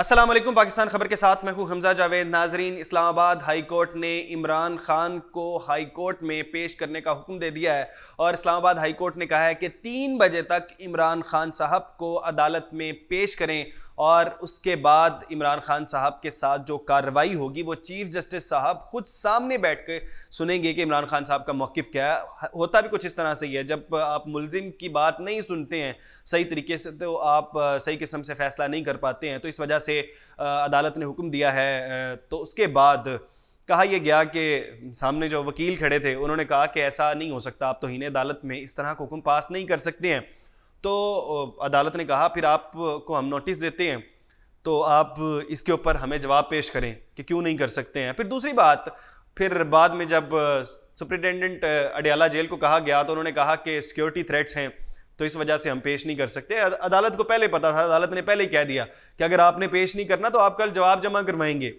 असलम पाकिस्तान खबर के साथ मैं हूँ हमजा जावेद नाजरीन इस्लामाबाद हाई कोर्ट ने इमरान खान को हाई कोर्ट में पेश करने का हुक्म दे दिया है और इस्लामाबाद हाई कोर्ट ने कहा है कि तीन बजे तक इमरान खान साहब को अदालत में पेश करें और उसके बाद इमरान खान साहब के साथ जो कार्रवाई होगी वो चीफ जस्टिस साहब खुद सामने बैठ के सुनेंगे कि इमरान खान साहब का मौक़ क्या है होता भी कुछ इस तरह से ही है जब आप मुलजिम की बात नहीं सुनते हैं सही तरीके से तो आप सही किस्म से फ़ैसला नहीं कर पाते हैं तो इस वजह से अदालत ने हुक्म दिया है तो उसके बाद कहा यह गया कि सामने जो वकील खड़े थे उन्होंने कहा कि ऐसा नहीं हो सकता आप तो हीने अदालत में इस तरह का हुक्म पास नहीं कर सकते हैं तो अदालत ने कहा फिर आपको हम नोटिस देते हैं तो आप इसके ऊपर हमें जवाब पेश करें कि क्यों नहीं कर सकते हैं फिर दूसरी बात फिर बाद में जब सुप्रिटेंडेंट अडियाला जेल को कहा गया तो उन्होंने कहा कि सिक्योरिटी थ्रेट्स हैं तो इस वजह से हम पेश नहीं कर सकते अदालत को पहले पता था अदालत ने पहले कह दिया कि अगर आपने पेश नहीं करना तो आप कल जवाब जमा करवाएंगे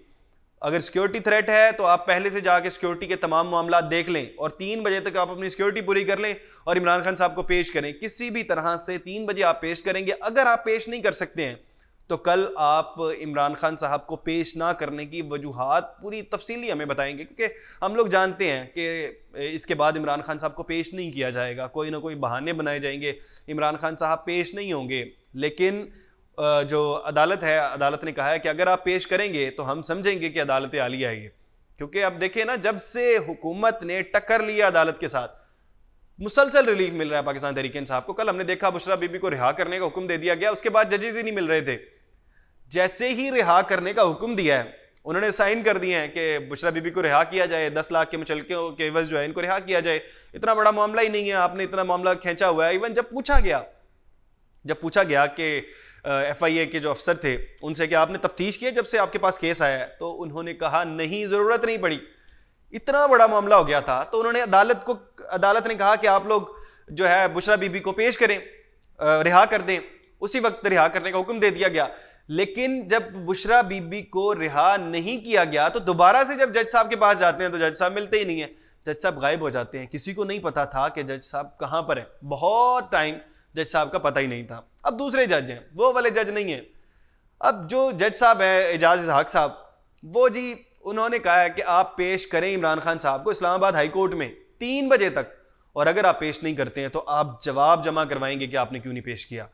अगर सिक्योरिटी थ्रेट है तो आप पहले से जाकर सिक्योरिटी के तमाम मामला देख लें और तीन बजे तक आप अपनी सिक्योरिटी पूरी कर लें और इमरान खान साहब को पेश करें किसी भी तरह से तीन बजे आप पेश करेंगे अगर आप पेश नहीं कर सकते हैं तो कल आप इमरान खान साहब को पेश ना करने की वजूहत पूरी तफसीली हमें बताएंगे क्योंकि हम लोग जानते हैं कि इसके बाद इमरान खान साहब को पेश नहीं किया जाएगा कोई ना कोई बहाने बनाए जाएंगे इमरान खान साहब पेश नहीं होंगे लेकिन जो अदालत है अदालत ने कहा है कि अगर आप पेश करेंगे तो हम समझेंगे कि अदालत आई है क्योंकि अब देखिए ना जब से हुकूमत ने टक्कर लिया अदालत के साथ मुसलसल रिलीफ मिल रहा है पाकिस्तान तरीके इंसाफ को कल हमने देखा बुशरा बीबी को रिहा करने का हुक्म दे दिया गया उसके बाद जजेज ही नहीं मिल रहे थे जैसे ही रिहा करने का हुक्म दिया है उन्होंने साइन कर दिए हैं कि बुशरा बीबी को रिहा किया जाए दस लाख के मुचलकों के वज जो है इनको रिहा किया जाए इतना बड़ा मामला ही नहीं है आपने इतना मामला खींचा हुआ है इवन जब पूछा गया जब पूछा गया कि एफ आई ए के जो अफसर थे उनसे क्या आपने तफ्तीश किया जब से आपके पास केस आया है तो उन्होंने कहा नहीं ज़रूरत नहीं पड़ी इतना बड़ा मामला हो गया था तो उन्होंने अदालत को अदालत ने कहा कि आप लोग जो है बुशरा बीबी को पेश करें रिहा कर दें उसी वक्त रिहा करने का हुक्म दे दिया गया लेकिन जब बुशरा बीबी को रिहा नहीं किया गया तो दोबारा से जब जज साहब के पास जाते हैं तो जज साहब मिलते ही नहीं है जज साहब गायब हो जाते हैं किसी को नहीं पता था कि जज साहब कहाँ पर हैं बहुत टाइम जज साहब का पता ही नहीं था अब दूसरे जज हैं वो वाले जज नहीं हैं अब जो जज साहब हैं एजाज हक साहब वो जी उन्होंने कहा है कि आप पेश करें इमरान खान साहब को इस्लामाबाद हाई कोर्ट में तीन बजे तक और अगर आप पेश नहीं करते हैं तो आप जवाब जमा करवाएंगे कि आपने क्यों नहीं पेश किया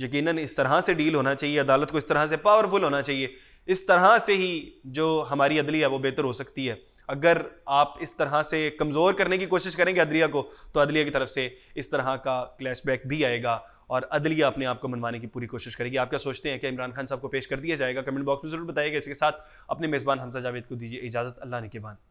यकीनन इस तरह से डील होना चाहिए अदालत को इस तरह से पावरफुल होना चाहिए इस तरह से ही जो हमारी अदली है वो बेहतर हो सकती है अगर आप इस तरह से कमज़ोर करने की कोशिश करेंगे अदलिया को तो अदलिया की तरफ से इस तरह का क्लैशबैक भी आएगा और अदलिया अपने आप को मनवाने की पूरी कोशिश करेगी आप क्या सोचते हैं कि इमरान खान साहब को पेश कर दिया जाएगा कमेंट बॉक्स में जरूर बताइएगा इसके साथ अपने मेज़बान हमसा जावेद को दीजिए इजाज़त अल्लाह ने के बाद